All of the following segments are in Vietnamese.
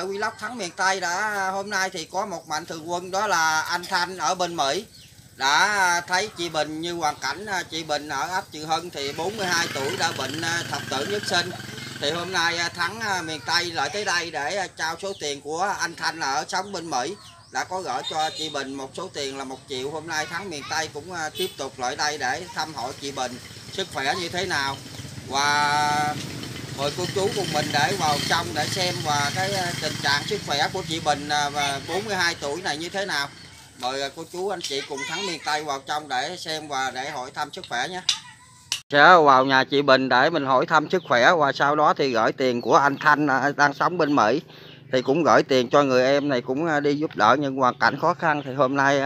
đội Vlog thắng miền Tây đã hôm nay thì có một mạnh thường quân đó là anh Thanh ở bên Mỹ đã thấy chị Bình như hoàn cảnh à, chị Bình ở ấp Chữ Hân thì 42 tuổi đã bệnh à, thập tử nhất sinh thì hôm nay à, thắng miền Tây lại tới đây để trao số tiền của anh Thanh ở sống bên Mỹ đã có gửi cho chị Bình một số tiền là một triệu hôm nay thắng miền Tây cũng tiếp tục lại đây để thăm hỏi chị Bình sức khỏe như thế nào và mời cô chú cùng mình để vào trong để xem và cái ờ, tình trạng sức khỏe của chị Bình à, và 42 tuổi này như thế nào mời ờ, cô chú anh chị cùng thắng miền Tây vào trong để xem và để hỏi thăm sức khỏe nhé sẽ dạ, vào nhà chị Bình để mình hỏi thăm sức khỏe và sau đó thì gửi tiền của anh Thanh à, đang sống bên Mỹ thì cũng gửi tiền cho người em này cũng à, đi giúp đỡ những hoàn cảnh khó khăn thì hôm nay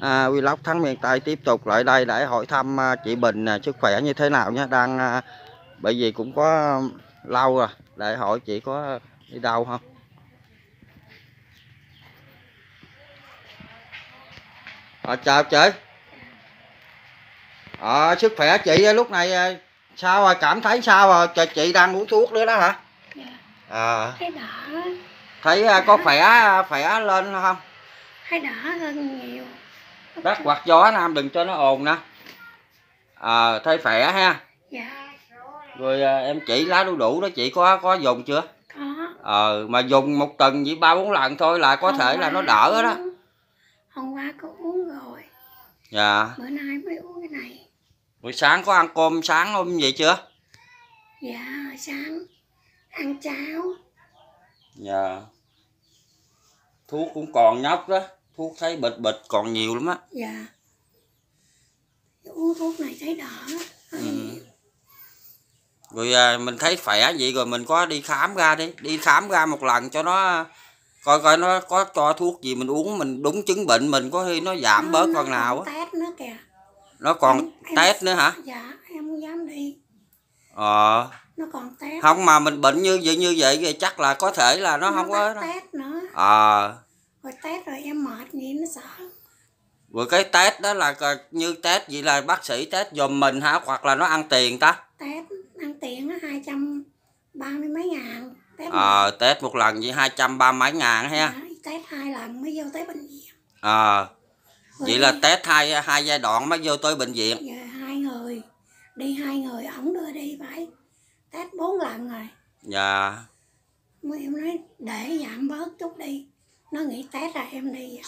à, vlog thắng miền Tây tiếp tục lại đây để hỏi thăm chị Bình sức khỏe như thế nào nhé đang bởi vì cũng có lâu rồi đại hội chị có đi đâu không à, chào chị à, sức khỏe chị à, lúc này à, sao rồi à? cảm thấy sao rồi chị, chị đang uống thuốc nữa đó hả dạ. à. thấy có khỏe khỏe lên không thấy đỡ hơn nhiều đất quạt gió nam đừng cho nó ồn nè à, thấy khỏe ha dạ rồi à, em chỉ lá đu đủ đó chị có có dùng chưa có ờ mà dùng một tuần chỉ ba bốn lần thôi là có hôm thể là nó đỡ uống, đó hôm qua có uống rồi dạ bữa nay mới uống cái này buổi sáng có ăn cơm sáng không vậy chưa dạ sáng ăn cháo dạ thuốc cũng còn nhóc đó thuốc thấy bịch bịch còn nhiều lắm á dạ uống thuốc này thấy đỡ rồi à, mình thấy khỏe vậy rồi mình có đi khám ra đi đi khám ra một lần cho nó coi coi nó có cho thuốc gì mình uống mình đúng chứng bệnh mình có khi nó giảm nó, bớt nó phần nào á nó còn em, test nữa hả dạ em không dám đi ờ à. nó còn test không mà mình bệnh như vậy như vậy thì chắc là có thể là nó, nó không có test nữa ờ à. rồi test rồi em mệt gì nó sợ rồi cái test đó là như test vậy là bác sĩ test dùm mình hả hoặc là nó ăn tiền ta test tiền nó hai trăm ba mươi mấy ngàn tết ờ à, tết một lần với hai trăm ba mấy ngàn ha à, tết hai lần mới vô tới bệnh viện ờ à, vậy là tết hai hai giai đoạn mới vô tới bệnh viện dạ, hai người đi hai người ổng đưa đi phải tết bốn lần rồi dạ mới em nói để giảm bớt chút đi nó nghĩ tết là em đi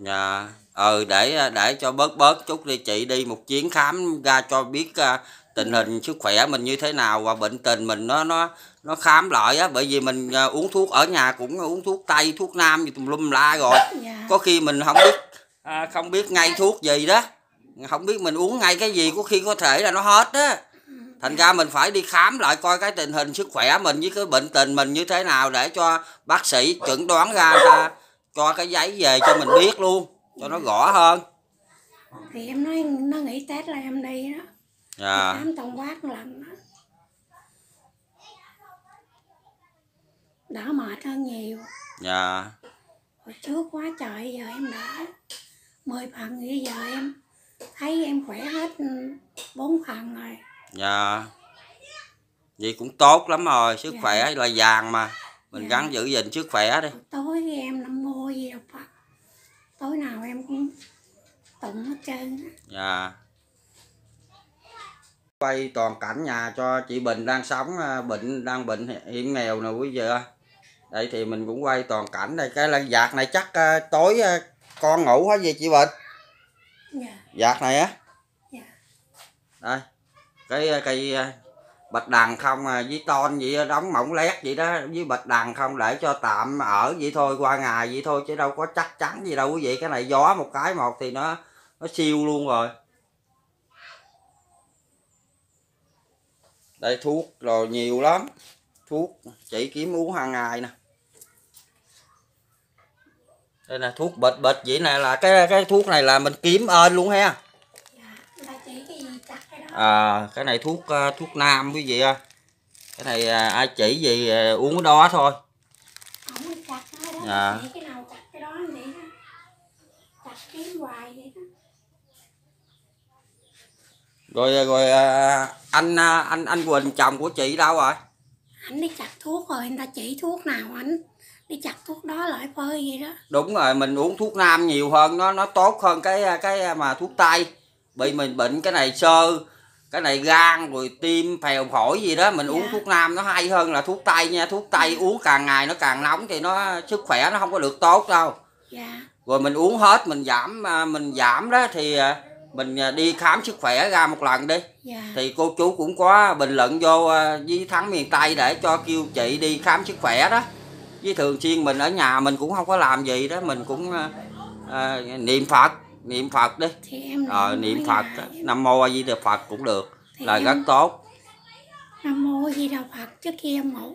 dạ ừ để để cho bớt bớt chút đi chị đi một chuyến khám ra cho biết à, tình hình sức khỏe mình như thế nào và bệnh tình mình nó nó nó khám lại á bởi vì mình à, uống thuốc ở nhà cũng uống thuốc tây thuốc nam gì tùm lum la rồi dạ. có khi mình không biết à, không biết ngay thuốc gì đó không biết mình uống ngay cái gì có khi có thể là nó hết á, thành ra mình phải đi khám lại coi cái tình hình sức khỏe mình với cái bệnh tình mình như thế nào để cho bác sĩ chẩn đoán ra ta cho cái giấy về cho mình biết luôn cho nó rõ hơn thì em nói nó nghỉ tết là em đi đó dạ. tám trong quát lạnh đó. đỡ mệt hơn nhiều dạ hồi trước quá trời giờ em đỡ mười phần bây giờ em thấy em khỏe hết bốn phần rồi dạ vậy cũng tốt lắm rồi sức dạ. khỏe là vàng mà mình dạ. gắng giữ gìn sức khỏe đi tối em năm mua gì đâu phật tối nào em cũng tụng hết trơn á dạ quay toàn cảnh nhà cho chị Bình đang sống à, bệnh đang bệnh hiểm nghèo nè quý vị ơi đây thì mình cũng quay toàn cảnh đây cái là vạt này chắc à, tối à, con ngủ hết gì chị Bình dạ. vạt này á dạ. đây cái cây bạch đàn không với ton vậy đóng mỏng lét vậy đó với bạch đàn không để cho tạm ở vậy thôi qua ngày vậy thôi chứ đâu có chắc chắn gì đâu quý vị cái này gió một cái một thì nó nó siêu luôn rồi đây thuốc rồi nhiều lắm thuốc chỉ kiếm uống hàng ngày nè đây là thuốc bịch bịch vậy này là cái cái thuốc này là mình kiếm ơn luôn ha dạ, à, cái này thuốc à, thuốc nam quý vị ơi cái này à, ai chỉ gì à, uống cái đó thôi à. rồi rồi à, anh à, anh anh Quỳnh chồng của chị đâu rồi anh đi chặt thuốc rồi người ta chỉ thuốc nào anh đi chặt thuốc đó lại phơi gì đó đúng rồi mình uống thuốc nam nhiều hơn nó nó tốt hơn cái à, cái mà thuốc tây bị mình bệnh cái này sơ cái này gan rồi tim phèo phổi gì đó mình dạ. uống thuốc nam nó hay hơn là thuốc tây nha thuốc tây dạ. uống càng ngày nó càng nóng thì nó sức khỏe nó không có được tốt đâu dạ. rồi mình uống hết mình giảm mình giảm đó thì mình à, đi khám sức khỏe ra một lần đi dạ. thì cô chú cũng có bình luận vô với à, thắng miền tây để cho kêu chị đi khám sức khỏe đó với thường xuyên mình ở nhà mình cũng không có làm gì đó mình cũng à, à niệm phật niệm phật đi ờ, niệm phật nam mô a di đà phật cũng được thì là em... rất tốt nam mô a di đà phật trước khi em ngủ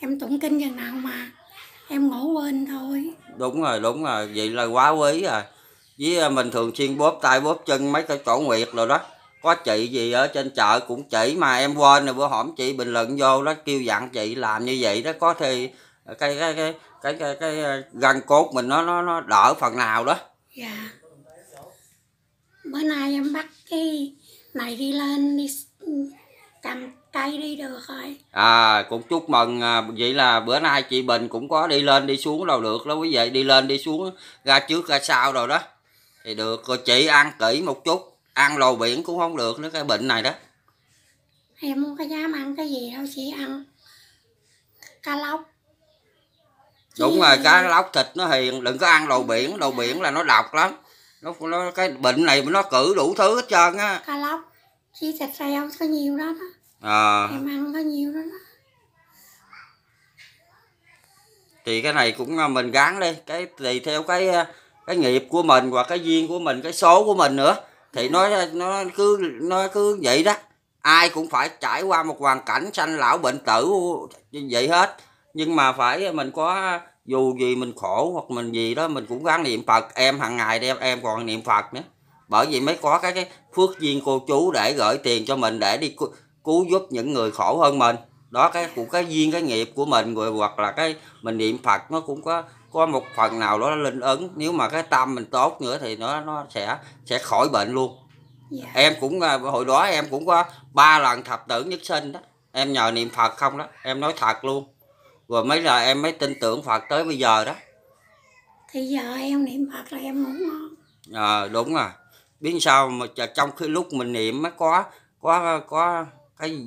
em tụng kinh chừng nào mà em ngủ quên thôi đúng rồi đúng rồi vậy là quá quý rồi với à, mình thường xuyên bóp tay bóp chân mấy cái chỗ nguyệt rồi đó có chị gì ở trên chợ cũng chỉ mà em quên rồi bữa hổm chị bình luận vô đó kêu dặn chị làm như vậy đó có thì cái cái cái cái cái, cái à, gân cốt mình nó nó nó đỡ phần nào đó dạ bữa nay em bắt cái này đi lên đi ừ, cầm cây đi được rồi à cũng chúc mừng à, vậy là bữa nay chị bình cũng có đi lên đi xuống đâu được đó quý vị đi lên đi xuống ra trước ra sau rồi đó thì được rồi chị ăn kỹ một chút ăn lồ biển cũng không được nữa cái bệnh này đó em không có dám ăn cái gì đâu chị ăn cá lóc đúng rồi cá lóc thịt nó hiền đừng có ăn lồ biển lồ biển là nó độc lắm nó, nó cái bệnh này nó cử đủ thứ hết trơn á cá lóc chị thịt heo có nhiều đó đó à. em ăn có nhiều đó đó thì cái này cũng à, mình gắn đi cái tùy theo cái à, cái nghiệp của mình hoặc cái duyên của mình cái số của mình nữa thì nó nó cứ nó cứ vậy đó ai cũng phải trải qua một hoàn cảnh sanh lão bệnh tử như vậy hết nhưng mà phải mình có dù gì mình khổ hoặc mình gì đó mình cũng gắng niệm phật em hàng ngày đem em còn niệm phật nữa bởi vì mới có cái, cái phước duyên cô chú để gửi tiền cho mình để đi cứu, giúp những người khổ hơn mình đó cái của cái duyên cái nghiệp của mình rồi hoặc là cái mình niệm phật nó cũng có có một phần nào đó linh ứng nếu mà cái tâm mình tốt nữa thì nó nó sẽ sẽ khỏi bệnh luôn dạ. em cũng à, hồi đó em cũng có ba lần thập tử nhất sinh đó em nhờ niệm phật không đó em nói thật luôn rồi mấy là em mới tin tưởng phật tới bây giờ đó thì giờ em niệm phật là em ngủ ngon ờ à, đúng rồi biết sao mà trong khi lúc mình niệm mới có có có cái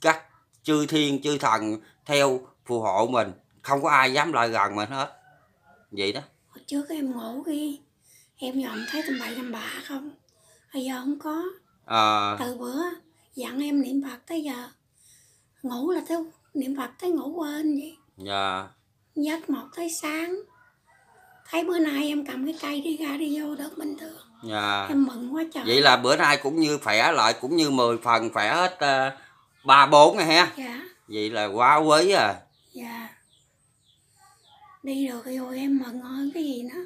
các chư thiên chư thần theo phù hộ mình không có ai dám lại gần mình hết vậy đó hồi trước em ngủ kia em nhận thấy tầm bậy tầm bạ không bây giờ không có à... từ bữa dặn em niệm phật tới giờ ngủ là tới niệm phật tới ngủ quên vậy dạ giấc một tới sáng thấy bữa nay em cầm cái cây đi ra đi vô được bình thường dạ em mừng quá trời vậy là bữa nay cũng như khỏe lại cũng như 10 phần khỏe hết ờ, ba bốn này ha dạ vậy là quá quý à dạ đi được rồi em mừng hơn cái gì nữa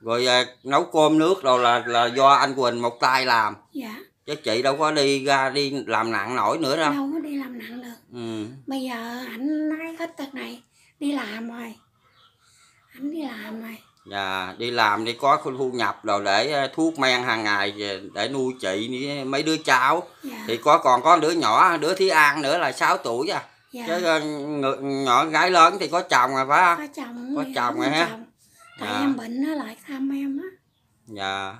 rồi à, nấu cơm nước rồi là là do anh Quỳnh một tay làm dạ chứ chị đâu có đi ra đi làm nặng nổi nữa đâu đâu có đi làm nặng được ừ. bây giờ ảnh nói hết tật này đi làm rồi ảnh đi làm rồi dạ đi làm đi có thu nhập rồi để à, thuốc men hàng ngày để nuôi chị mấy đứa cháu dạ. thì có còn có đứa nhỏ đứa thí an nữa là 6 tuổi à dạ. chứ nhỏ gái lớn thì có chồng rồi phải không có chồng có chồng rồi ha tại dạ. em bệnh nó lại thăm em á dạ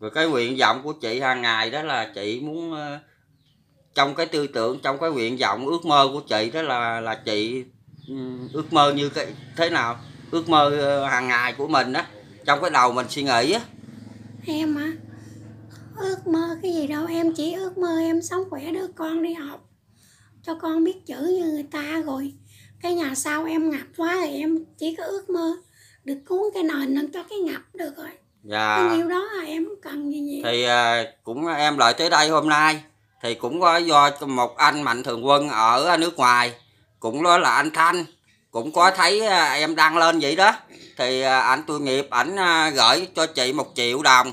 rồi cái nguyện vọng của chị hàng ngày đó là chị muốn ờ, trong cái tư tưởng trong cái nguyện vọng ước mơ của chị đó là là chị ừ, ước mơ như cái thế nào ước mơ ờ, hàng ngày của mình á trong cái đầu mình suy nghĩ á em á ước mơ cái gì đâu em chỉ ước mơ em sống khỏe đứa con đi học cho con biết chữ như người ta rồi cái nhà sau em ngập quá thì em chỉ có ước mơ được cuốn cái nền lên cho cái ngập được rồi dạ. Yeah. nhiêu đó là em cần gì vậy thì à, cũng em lại tới đây hôm nay thì cũng có do một anh mạnh thường quân ở nước ngoài cũng đó là anh thanh cũng có thấy à, em đăng lên vậy đó thì à, anh tôi nghiệp ảnh à, gửi cho chị một triệu đồng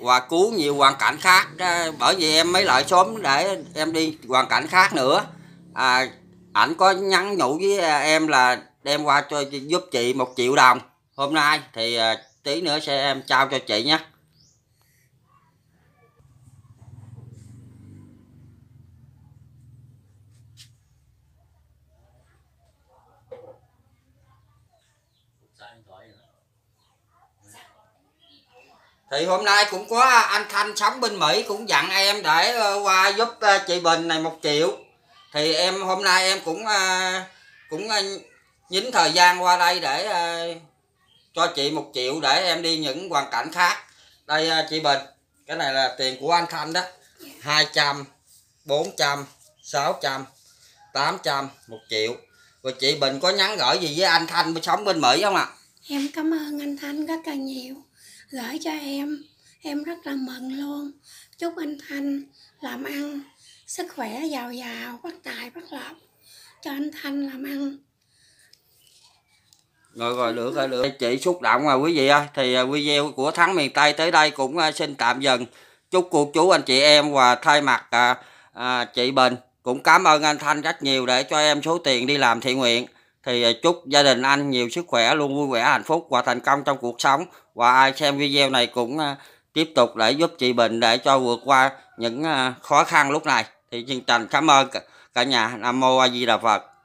và dạ. cứu nhiều hoàn cảnh khác bởi vì em mới lại sớm để em đi hoàn cảnh khác nữa à, ảnh có nhắn nhủ với à, em là đem qua cho giúp chị một triệu đồng hôm nay thì à, tí nữa sẽ em trao cho chị nhé thì hôm nay cũng có à, anh Khanh sống bên Mỹ cũng dặn em để ờ, qua giúp ờ, chị Bình này một triệu thì em hôm nay em cũng ờ, cũng nhín thời gian qua đây để cho chị một triệu để em đi những hoàn cảnh khác đây chị Bình cái này là tiền của anh Khanh đó 200 400 600 800 một triệu và chị Bình có nhắn gửi gì với anh Thanh sống bên Mỹ không ạ à? em cảm ơn anh Thanh rất là nhiều gửi cho em em rất là mừng luôn chúc anh thanh làm ăn sức khỏe giàu giàu bất tài bất lộc cho anh thanh làm ăn rồi rồi lửa rồi lửa chị xúc động mà quý vị ơi thì à, video của thắng miền tây tới đây cũng à, xin tạm dừng chúc cô chú anh chị em và thay mặt à, à, chị bình cũng cảm ơn anh thanh rất nhiều để cho em số tiền đi làm thiện nguyện thì à, chúc gia đình anh nhiều sức khỏe luôn vui vẻ hạnh phúc và thành công trong cuộc sống và ai xem video này cũng à, tiếp tục để giúp chị Bình để cho vượt qua những à, khó khăn lúc này thì chân thành cảm ơn cả nhà Nam Mô A Di Đà Phật